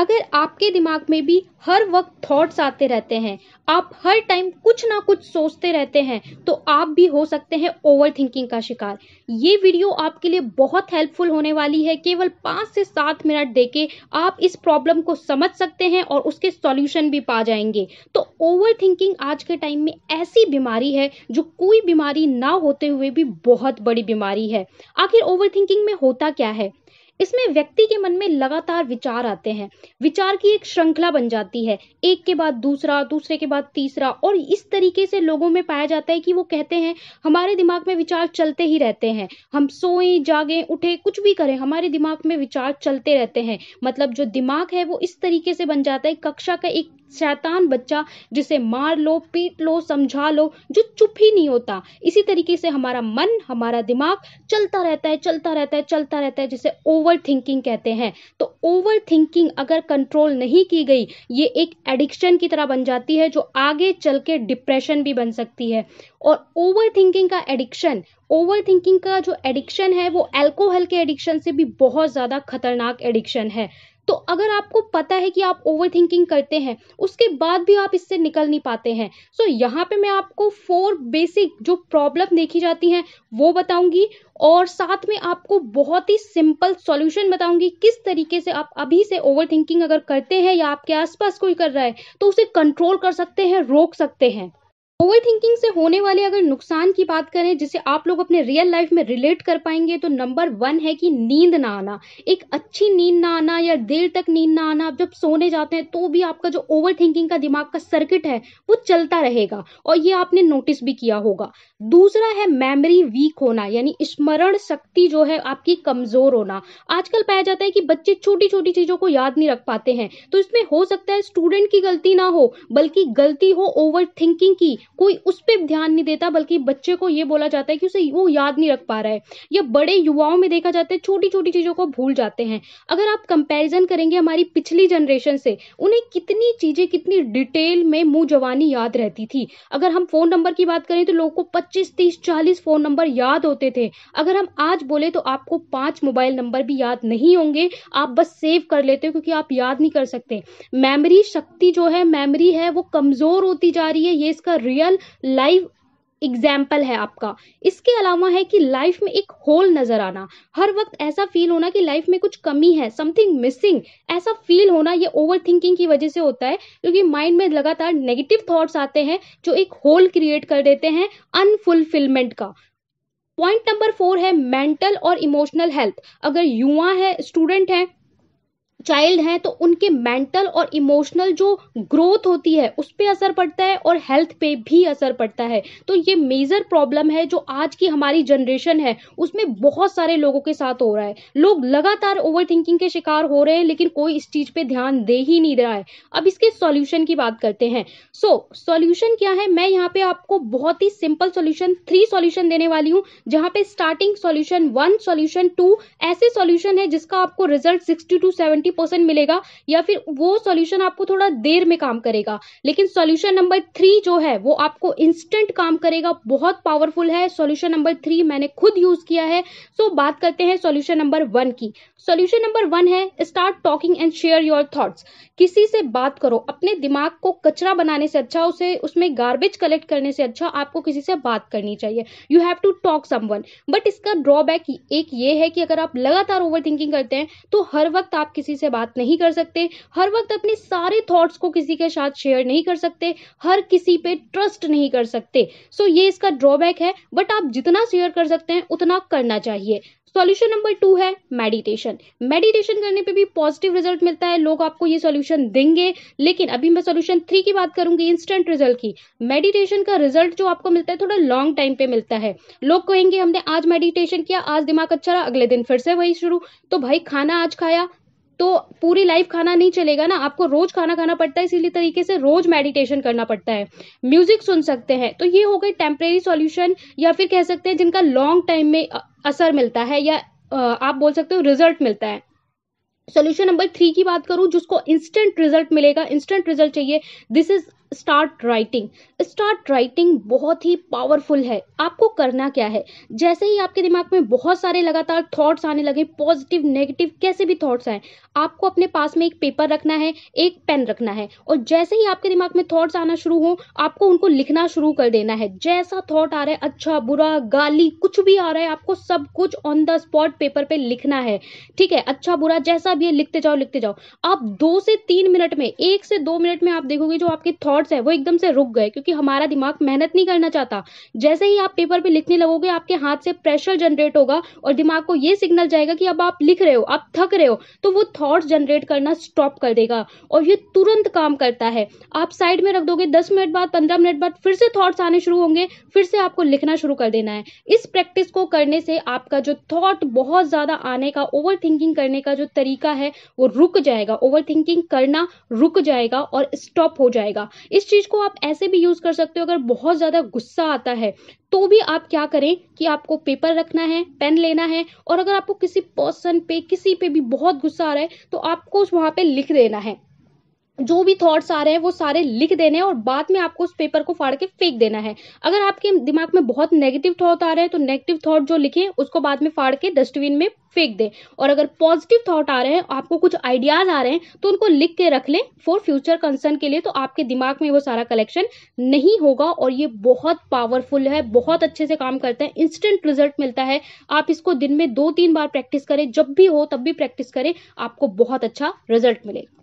अगर आपके दिमाग में भी हर वक्त थॉट्स आते रहते हैं आप हर टाइम कुछ ना कुछ सोचते रहते हैं तो आप भी हो सकते हैं ओवर थिंकिंग का शिकार ये वीडियो आपके लिए बहुत हेल्पफुल होने वाली है केवल पाँच से सात मिनट देके आप इस प्रॉब्लम को समझ सकते हैं और उसके सॉल्यूशन भी पा जाएंगे तो ओवर थिंकिंग आज के टाइम में ऐसी बीमारी है जो कोई बीमारी ना होते हुए भी बहुत बड़ी बीमारी है आखिर ओवर थिंकिंग में होता क्या है इसमें व्यक्ति के मन में लगातार विचार आते हैं विचार की एक श्रृंखला बन जाती है एक के बाद दूसरा दूसरे के बाद तीसरा और इस तरीके से लोगों में पाया जाता है कि वो कहते हैं हमारे दिमाग में विचार चलते ही रहते हैं हम सोए जागे उठे कुछ भी करें हमारे दिमाग में विचार चलते रहते हैं मतलब जो दिमाग है वो इस तरीके से बन जाता है कक्षा का एक शैतान बच्चा जिसे मार लो पीट लो समझा लो जो चुप ही नहीं होता इसी तरीके से हमारा मन हमारा दिमाग चलता रहता है चलता रहता है चलता रहता है जिसे ओवर ओवर थिंकिंग कहते हैं तो ओवर थिंकिंग अगर कंट्रोल नहीं की गई ये एक एडिक्शन की तरह बन जाती है जो आगे चल के डिप्रेशन भी बन सकती है और ओवर थिंकिंग का एडिक्शन ओवर थिंकिंग का जो एडिक्शन है वो एल्कोहल के एडिक्शन से भी बहुत ज़्यादा खतरनाक एडिक्शन है तो अगर आपको पता है कि आप ओवर थिंकिंग करते हैं उसके बाद भी आप इससे निकल नहीं पाते हैं सो so, यहाँ पे मैं आपको फोर बेसिक जो प्रॉब्लम देखी जाती हैं वो बताऊंगी और साथ में आपको बहुत ही सिंपल सॉल्यूशन बताऊंगी किस तरीके से आप अभी से ओवर थिंकिंग अगर करते हैं या आपके आसपास कोई कर रहा है तो उसे कंट्रोल कर सकते हैं रोक सकते हैं ओवर थिंकिंग से होने वाले अगर नुकसान की बात करें जिसे आप लोग अपने रियल लाइफ में रिलेट कर पाएंगे तो नंबर वन है कि नींद ना आना एक अच्छी नींद ना आना या देर तक नींद ना आना आप जब सोने जाते हैं तो भी आपका जो ओवर थिंकिंग का दिमाग का सर्किट है वो चलता रहेगा और ये आपने नोटिस भी किया होगा दूसरा है मेमोरी वीक होना यानी स्मरण शक्ति जो है आपकी कमजोर होना आजकल पाया जाता है कि बच्चे छोटी छोटी चीजों को याद नहीं रख पाते हैं तो इसमें हो सकता है स्टूडेंट की गलती ना हो बल्कि गलती हो ओवर थिंकिंग की कोई उस पर ध्यान नहीं देता बल्कि बच्चे को ये बोला जाता है कि उसे वो याद नहीं रख पा रहा है या बड़े युवाओं में देखा जाता है छोटी छोटी चीज़ों को भूल जाते हैं अगर आप कंपेरिजन करेंगे हमारी पिछली जनरेशन से उन्हें कितनी चीज़ें कितनी डिटेल में मुँह जवानी याद रहती थी अगर हम फ़ोन नंबर की बात करें तो लोगों को पच्चीस तीस चालीस फ़ोन नंबर याद होते थे अगर हम आज बोले तो आपको पाँच मोबाइल नंबर भी याद नहीं होंगे आप बस सेव कर लेते हो क्योंकि आप याद नहीं कर सकते मेमोरी शक्ति जो है मेमोरी है वो कमज़ोर होती जा रही है ये इसका रियल रियल लाइव एग्जाम्पल है आपका इसके अलावा है कि लाइफ में एक होल नज़र आना हर वक्त ऐसा फील होना कि लाइफ में कुछ कमी है समथिंग मिसिंग ऐसा फील होना ये ओवर थिंकिंग की वजह से होता है क्योंकि माइंड में लगातार नेगेटिव थॉट्स आते हैं जो एक होल क्रिएट कर देते हैं अनफुलफिलमेंट का पॉइंट नंबर फोर है मेंटल और इमोशनल हेल्थ अगर युवा है स्टूडेंट है चाइल्ड हैं तो उनके मेंटल और इमोशनल जो ग्रोथ होती है उस पर असर पड़ता है और हेल्थ पे भी असर पड़ता है तो ये मेजर प्रॉब्लम है जो आज की हमारी जनरेशन है उसमें बहुत सारे लोगों के साथ हो रहा है लोग लगातार ओवर के शिकार हो रहे हैं लेकिन कोई इस चीज़ पे ध्यान दे ही नहीं रहा है अब इसके सॉल्यूशन की बात करते हैं सो so, सॉल्यूशन क्या है मैं यहाँ पे आपको बहुत ही सिंपल सॉल्यूशन थ्री सॉल्यूशन देने वाली हूँ जहाँ पे starting solution one solution two ऐसे सॉल्यूशन है जिसका आपको result sixty two seventy fifty percent मिलेगा या फिर वो सॉल्यूशन आपको थोड़ा देर में काम करेगा लेकिन सॉल्यूशन नंबर थ्री जो है वो आपको इंस्टेंट काम करेगा बहुत पावरफुल है सॉल्यूशन नंबर थ्री मैंने खुद यूज किया है सो so, बात करते हैं सॉल्यूशन नंबर वन की सॉल्यूशन नंबर वन है start talking and share your thoughts किसी से बात करो अपने दिमाग को कचरा बनाने से अच्छा उसे उसमें गार्बेज कलेक्ट करने से अच्छा आपको किसी से बात करनी चाहिए you have to talk someone but इसका ड्रॉबैक एक ये है कि अगर आप लगातार ओवर थिंकिंग करते हैं तो हर वक्त आप किसी से बात नहीं कर सकते हर वक्त अपने सारे थॉट्स को किसी के साथ शेयर नहीं कर सकते हर किसी पे ट्रस्ट नहीं कर सकते सो so, ये इसका ड्रॉबैक है बट आप जितना शेयर कर सकते हैं उतना करना चाहिए सॉल्यूशन नंबर टू है मेडिटेशन मेडिटेशन करने पे भी पॉजिटिव रिजल्ट मिलता है लोग आपको ये सॉल्यूशन देंगे लेकिन अभी मैं सॉल्यूशन थ्री की बात करूंगी इंस्टेंट रिजल्ट की मेडिटेशन का रिजल्ट जो आपको मिलता है थोड़ा लॉन्ग टाइम पे मिलता है लोग कहेंगे हमने आज मेडिटेशन किया आज दिमाग अच्छा रहा अगले दिन फिर से वही शुरू तो भाई खाना आज खाया तो पूरी लाइफ खाना नहीं चलेगा ना आपको रोज खाना खाना पड़ता है इसीलिए तरीके से रोज मेडिटेशन करना पड़ता है म्यूजिक सुन सकते हैं तो ये हो गई टेम्परेरी सॉल्यूशन या फिर कह सकते हैं जिनका लॉन्ग टाइम में असर मिलता है या आप बोल सकते हो रिजल्ट मिलता है सोल्यूशन नंबर थ्री की बात करूं जिसको इंस्टेंट रिजल्ट मिलेगा इंस्टेंट रिजल्ट चाहिए this is start writing start writing बहुत ही पावरफुल है आपको करना क्या है जैसे ही आपके दिमाग में बहुत सारे लगातार थॉट्स आने लगे पॉजिटिव नेगेटिव कैसे भी थॉट्स आए आपको अपने पास में एक पेपर रखना है एक पेन रखना है और जैसे ही आपके दिमाग में थॉट्स आना शुरू हो आपको उनको लिखना शुरू कर देना है जैसा थॉट आ रहा है अच्छा बुरा गाली कुछ भी आ रहा है आपको सब कुछ ऑन द स्पॉट पेपर पे लिखना है ठीक है अच्छा बुरा जैसा भी है लिखते जाओ लिखते जाओ आप दो से तीन मिनट में एक से दो मिनट में आप देखोगे जो आपके थॉट्स है वो एकदम से रुक गए क्योंकि हमारा दिमाग मेहनत नहीं करना चाहता जैसे ही आप पेपर पे लिखने लगोगे आपके हाथ से प्रेशर जनरेट होगा और दिमाग को ये सिग्नल जाएगा कि अब आप लिख रहे हो आप थक रहे हो तो वो थॉट्स जनरेट करना स्टॉप कर देगा और ये तुरंत काम करता है आप साइड में रख दोगे दस मिनट बाद पंद्रह मिनट बाद फिर से थॉट्स आने शुरू होंगे फिर से आपको लिखना शुरू कर देना है इस प्रैक्टिस को करने से आपका जो थॉट बहुत ज़्यादा आने का ओवर करने का जो तरीका तरीका है वो रुक जाएगा ओवर थिंकिंग करना रुक जाएगा और स्टॉप हो जाएगा इस चीज़ को आप ऐसे भी यूज़ कर सकते हो अगर बहुत ज़्यादा गुस्सा आता है तो भी आप क्या करें कि आपको पेपर रखना है पेन लेना है और अगर आपको किसी पर्सन पे किसी पे भी बहुत गुस्सा आ रहा है तो आपको वहां पे लिख देना है जो भी थॉट्स आ रहे हैं वो सारे लिख देने हैं और बाद में आपको उस पेपर को फाड़ के फेंक देना है अगर आपके दिमाग में बहुत नेगेटिव थॉट आ रहे हैं तो नेगेटिव थॉट जो लिखे उसको बाद में फाड़ के डस्टबिन में फेंक दें और अगर पॉजिटिव थॉट आ रहे हैं आपको कुछ आइडियाज आ रहे हैं तो उनको लिख के रख लें फॉर फ्यूचर कंसर्न के लिए तो आपके दिमाग में वो सारा कलेक्शन नहीं होगा और ये बहुत पावरफुल है बहुत अच्छे से काम करता है इंस्टेंट रिजल्ट मिलता है आप इसको दिन में दो तीन बार प्रैक्टिस करें जब भी हो तब भी प्रैक्टिस करें आपको बहुत अच्छा रिजल्ट मिलेगा